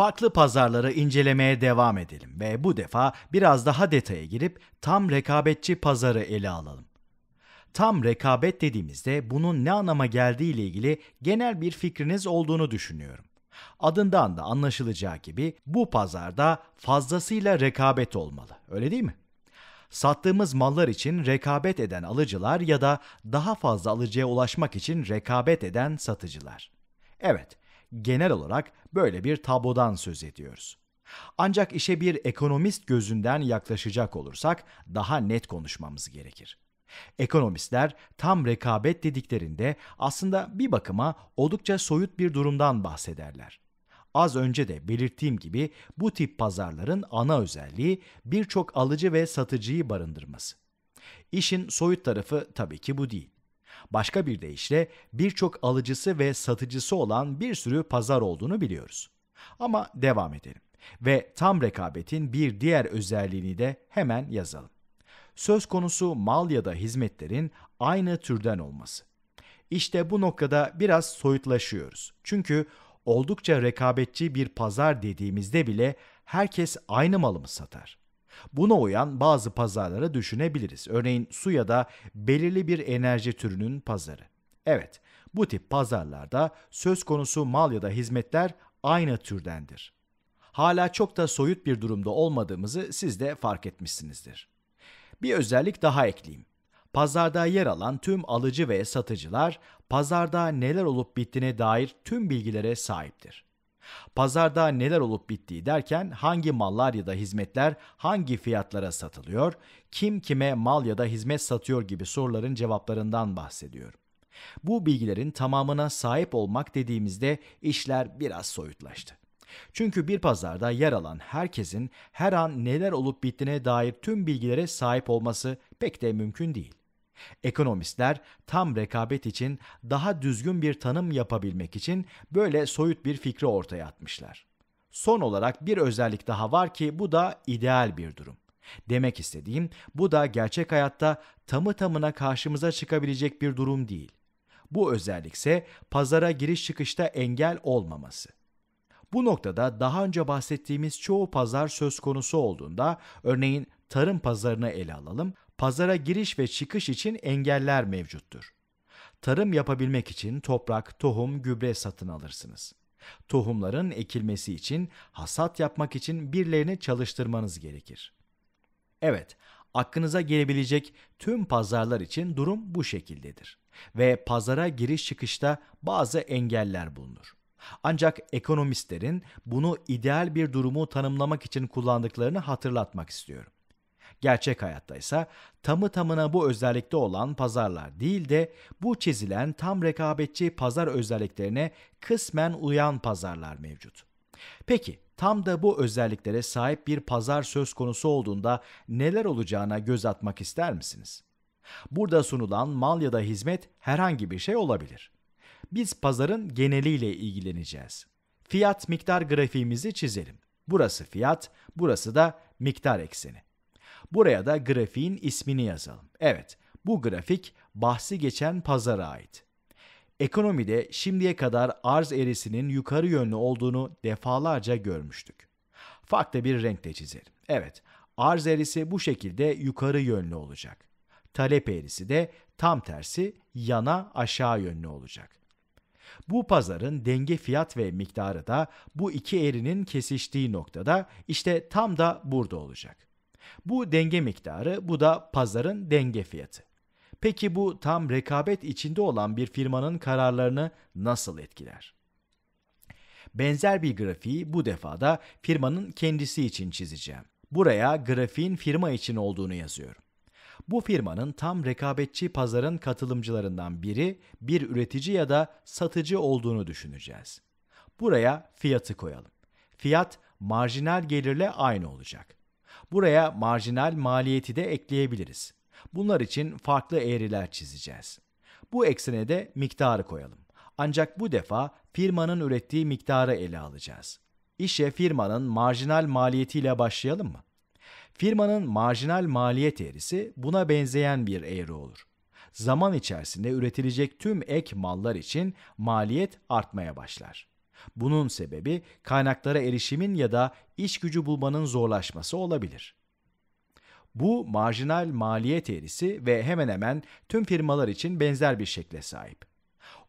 farklı pazarları incelemeye devam edelim ve bu defa biraz daha detaya girip tam rekabetçi pazarı ele alalım. Tam rekabet dediğimizde bunun ne anlama geldiği ile ilgili genel bir fikriniz olduğunu düşünüyorum. Adından da anlaşılacağı gibi bu pazarda fazlasıyla rekabet olmalı. Öyle değil mi? Sattığımız mallar için rekabet eden alıcılar ya da daha fazla alıcıya ulaşmak için rekabet eden satıcılar. Evet, genel olarak böyle bir tablodan söz ediyoruz. Ancak işe bir ekonomist gözünden yaklaşacak olursak daha net konuşmamız gerekir. Ekonomistler tam rekabet dediklerinde aslında bir bakıma oldukça soyut bir durumdan bahsederler. Az önce de belirttiğim gibi bu tip pazarların ana özelliği birçok alıcı ve satıcıyı barındırması. İşin soyut tarafı tabii ki bu değil. Başka bir deyişle birçok alıcısı ve satıcısı olan bir sürü pazar olduğunu biliyoruz. Ama devam edelim ve tam rekabetin bir diğer özelliğini de hemen yazalım. Söz konusu mal ya da hizmetlerin aynı türden olması. İşte bu noktada biraz soyutlaşıyoruz. Çünkü oldukça rekabetçi bir pazar dediğimizde bile herkes aynı malı mı satar? Buna uyan bazı pazarları düşünebiliriz. Örneğin su ya da belirli bir enerji türünün pazarı. Evet, bu tip pazarlarda söz konusu mal ya da hizmetler aynı türdendir. Hala çok da soyut bir durumda olmadığımızı siz de fark etmişsinizdir. Bir özellik daha ekleyeyim. Pazarda yer alan tüm alıcı ve satıcılar pazarda neler olup bittiğine dair tüm bilgilere sahiptir. Pazarda neler olup bittiği derken hangi mallar ya da hizmetler hangi fiyatlara satılıyor, kim kime mal ya da hizmet satıyor gibi soruların cevaplarından bahsediyorum. Bu bilgilerin tamamına sahip olmak dediğimizde işler biraz soyutlaştı. Çünkü bir pazarda yer alan herkesin her an neler olup bittiğine dair tüm bilgilere sahip olması pek de mümkün değil. Ekonomistler tam rekabet için daha düzgün bir tanım yapabilmek için böyle soyut bir fikri ortaya atmışlar. Son olarak bir özellik daha var ki bu da ideal bir durum. Demek istediğim bu da gerçek hayatta tamı tamına karşımıza çıkabilecek bir durum değil. Bu özellikse pazara giriş çıkışta engel olmaması. Bu noktada daha önce bahsettiğimiz çoğu pazar söz konusu olduğunda örneğin tarım pazarını ele alalım pazara giriş ve çıkış için engeller mevcuttur. Tarım yapabilmek için toprak, tohum, gübre satın alırsınız. Tohumların ekilmesi için, hasat yapmak için birilerini çalıştırmanız gerekir. Evet, aklınıza gelebilecek tüm pazarlar için durum bu şekildedir ve pazara giriş çıkışta bazı engeller bulunur. Ancak ekonomistlerin bunu ideal bir durumu tanımlamak için kullandıklarını hatırlatmak istiyorum. Gerçek hayatta ise tamı tamına bu özellikte olan pazarlar değil de bu çizilen tam rekabetçi pazar özelliklerine kısmen uyan pazarlar mevcut. Peki tam da bu özelliklere sahip bir pazar söz konusu olduğunda neler olacağına göz atmak ister misiniz? Burada sunulan mal ya da hizmet herhangi bir şey olabilir. Biz pazarın geneliyle ilgileneceğiz. Fiyat miktar grafiğimizi çizelim. Burası fiyat, burası da miktar ekseni. Buraya da grafiğin ismini yazalım. Evet, bu grafik bahsi geçen pazara ait. Ekonomide şimdiye kadar arz eğrisinin yukarı yönlü olduğunu defalarca görmüştük. Farklı bir renkte çizelim. Evet, arz eğrisi bu şekilde yukarı yönlü olacak. Talep eğrisi de tam tersi yana aşağı yönlü olacak. Bu pazarın denge fiyat ve miktarı da bu iki eğrinin kesiştiği noktada işte tam da burada olacak. Bu denge miktarı, bu da pazarın denge fiyatı. Peki bu tam rekabet içinde olan bir firmanın kararlarını nasıl etkiler? Benzer bir grafiği bu defa da firmanın kendisi için çizeceğim. Buraya grafiğin firma için olduğunu yazıyorum. Bu firmanın tam rekabetçi pazarın katılımcılarından biri bir üretici ya da satıcı olduğunu düşüneceğiz. Buraya fiyatı koyalım. Fiyat marjinal gelirle aynı olacak. Buraya marjinal maliyeti de ekleyebiliriz. Bunlar için farklı eğriler çizeceğiz. Bu eksene de miktarı koyalım. Ancak bu defa firmanın ürettiği miktarı ele alacağız. İşe firmanın marjinal maliyetiyle başlayalım mı? Firmanın marjinal maliyet eğrisi buna benzeyen bir eğri olur. Zaman içerisinde üretilecek tüm ek mallar için maliyet artmaya başlar. Bunun sebebi kaynaklara erişimin ya da iş gücü bulmanın zorlaşması olabilir. Bu marjinal maliyet eğrisi ve hemen hemen tüm firmalar için benzer bir şekle sahip.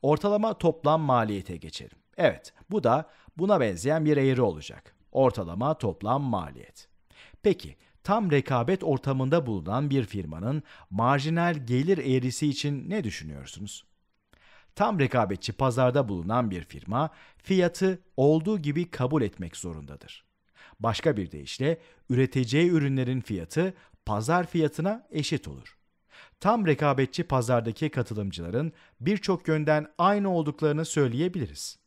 Ortalama toplam maliyete geçelim. Evet, bu da buna benzeyen bir eğri olacak. Ortalama toplam maliyet. Peki, tam rekabet ortamında bulunan bir firmanın marjinal gelir eğrisi için ne düşünüyorsunuz? Tam rekabetçi pazarda bulunan bir firma fiyatı olduğu gibi kabul etmek zorundadır. Başka bir deyişle üreteceği ürünlerin fiyatı pazar fiyatına eşit olur. Tam rekabetçi pazardaki katılımcıların birçok yönden aynı olduklarını söyleyebiliriz.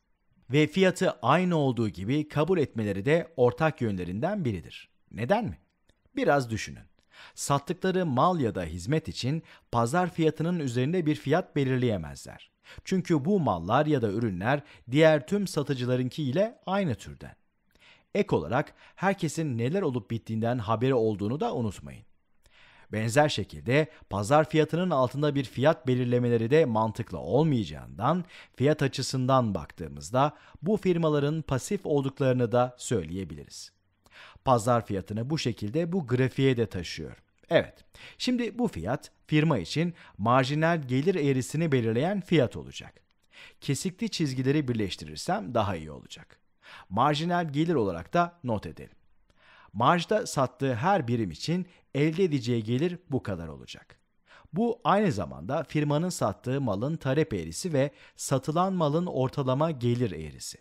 Ve fiyatı aynı olduğu gibi kabul etmeleri de ortak yönlerinden biridir. Neden mi? Biraz düşünün. Sattıkları mal ya da hizmet için pazar fiyatının üzerinde bir fiyat belirleyemezler. Çünkü bu mallar ya da ürünler diğer tüm satıcılarınki ile aynı türden. Ek olarak herkesin neler olup bittiğinden haberi olduğunu da unutmayın. Benzer şekilde pazar fiyatının altında bir fiyat belirlemeleri de mantıklı olmayacağından fiyat açısından baktığımızda bu firmaların pasif olduklarını da söyleyebiliriz. Pazar fiyatını bu şekilde bu grafiğe de taşıyor. Evet, şimdi bu fiyat firma için marjinal gelir eğrisini belirleyen fiyat olacak. Kesikli çizgileri birleştirirsem daha iyi olacak. Marjinal gelir olarak da not edelim. Marjda sattığı her birim için elde edeceği gelir bu kadar olacak. Bu aynı zamanda firmanın sattığı malın talep eğrisi ve satılan malın ortalama gelir eğrisi.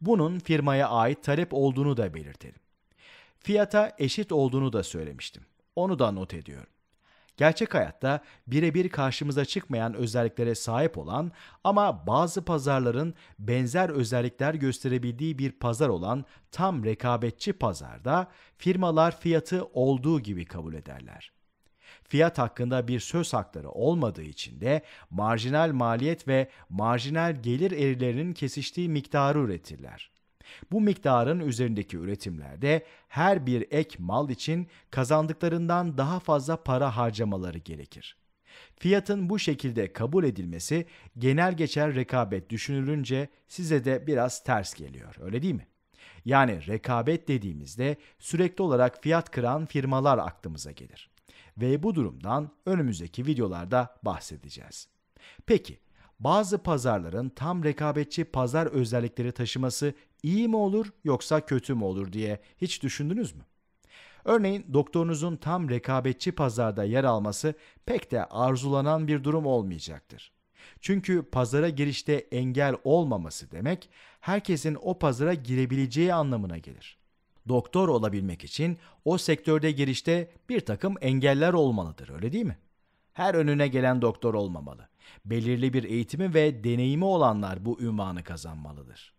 Bunun firmaya ait talep olduğunu da belirtelim. Fiyata eşit olduğunu da söylemiştim. Onu da not ediyorum gerçek hayatta birebir karşımıza çıkmayan özelliklere sahip olan ama bazı pazarların benzer özellikler gösterebildiği bir pazar olan tam rekabetçi pazarda firmalar fiyatı olduğu gibi kabul ederler. Fiyat hakkında bir söz hakları olmadığı için de marjinal maliyet ve marjinal gelir erilerinin kesiştiği miktarı üretirler. Bu miktarın üzerindeki üretimlerde her bir ek mal için kazandıklarından daha fazla para harcamaları gerekir. Fiyatın bu şekilde kabul edilmesi genel geçer rekabet düşünülünce size de biraz ters geliyor. Öyle değil mi? Yani rekabet dediğimizde sürekli olarak fiyat kıran firmalar aklımıza gelir. Ve bu durumdan önümüzdeki videolarda bahsedeceğiz. Peki bazı pazarların tam rekabetçi pazar özellikleri taşıması iyi mi olur yoksa kötü mü olur diye hiç düşündünüz mü? Örneğin doktorunuzun tam rekabetçi pazarda yer alması pek de arzulanan bir durum olmayacaktır. Çünkü pazara girişte engel olmaması demek herkesin o pazara girebileceği anlamına gelir. Doktor olabilmek için o sektörde girişte bir takım engeller olmalıdır öyle değil mi? Her önüne gelen doktor olmamalı Belirli bir eğitimi ve deneyimi olanlar bu ünvanı kazanmalıdır.